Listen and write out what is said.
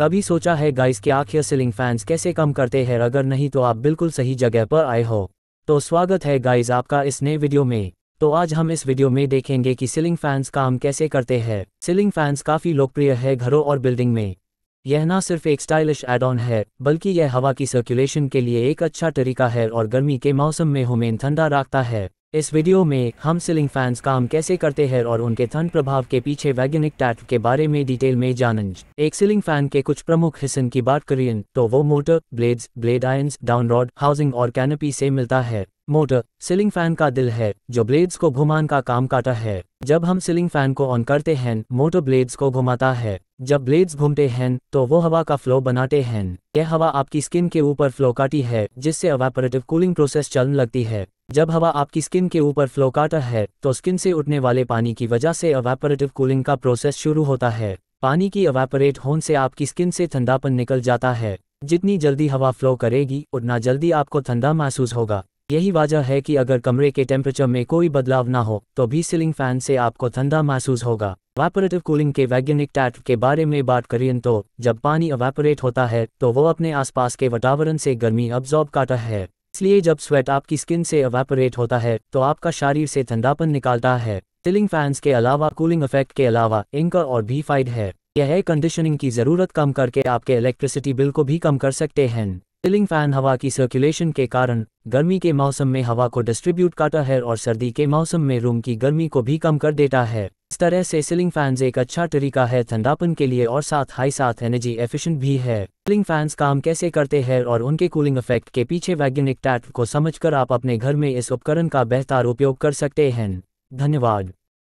कभी सोचा है गाइस के आखिर सीलिंग फैंस कैसे कम करते हैं अगर नहीं तो आप बिल्कुल सही जगह पर आए हो तो स्वागत है गाइस आपका इस नए वीडियो में तो आज हम इस वीडियो में देखेंगे कि सीलिंग फैंस काम कैसे करते हैं सीलिंग फैंस काफ़ी लोकप्रिय है घरों और बिल्डिंग में यह न सिर्फ एक स्टाइलिश एड ऑन है बल्कि यह हवा की सर्कुलेशन के लिए एक अच्छा तरीका है और गर्मी के मौसम में होमेन ठंडा रखता है इस वीडियो में हम सीलिंग फैंस काम कैसे करते हैं और उनके धन प्रभाव के पीछे वैज्ञानिक टैट के बारे में डिटेल में जानेंगे। एक सीलिंग फैन के कुछ प्रमुख हिस्सन की बात करें तो वो motor blades blade irons down housing और कैनपी से मिलता है मोटर सीलिंग फैन का दिल है जो ब्लेड्स को घुमान का काम काटा है जब हम सीलिंग फैन को ऑन करते हैं मोटर ब्लेड्स को घुमाता है जब ब्लेड्स घूमते हैं तो वो हवा का फ्लो बनाते हैं यह हवा आपकी स्किन के ऊपर फ्लो काटी है जिससे अवेपरेटिव कूलिंग प्रोसेस चलने लगती है जब हवा आपकी स्किन के ऊपर फ्लो काटा है तो स्किन से उठने वाले पानी की वजह से अवेपरेटिव कूलिंग का प्रोसेस शुरू होता है पानी की अवेपरेट होने से आपकी स्किन से ठंडापन निकल जाता है जितनी जल्दी हवा फ्लो करेगी उतना जल्दी आपको ठंडा महसूस होगा यही वजह है कि अगर कमरे के टेम्परेचर में कोई बदलाव ना हो तो भी सीलिंग फैन से आपको ठंडा महसूस होगा वैपोरेटिव कूलिंग के वैज्ञानिक टैट के बारे में बात करें तो जब पानी अवेपोरेट होता है तो वो अपने आसपास के वातावरण से गर्मी अब्जॉर्ब करता है इसलिए जब स्वेट आपकी स्किन से अवेपोरेट होता है तो आपका शरीर से ठंडापन निकालता है सीलिंग फैंस के अलावा कूलिंग इफेक्ट के अलावा इंकर और भी फाइड है यह कंडीशनिंग की जरूरत कम करके आपके इलेक्ट्रिसिटी बिल को भी कम कर सकते हैं सीलिंग फैन हवा की सर्कुलेशन के कारण गर्मी के मौसम में हवा को डिस्ट्रीब्यूट करता है और सर्दी के मौसम में रूम की गर्मी को भी कम कर देता है इस तरह से सीलिंग फैंस एक अच्छा तरीका है ठंडापन के लिए और साथ हाई साथ एनर्जी एफिशिएंट भी है सीलिंग फैंस काम कैसे करते हैं और उनके कूलिंग इफेक्ट के पीछे वैज्ञानिक टैट को समझ आप अपने घर में इस उपकरण का बेहतर उपयोग कर सकते हैं धन्यवाद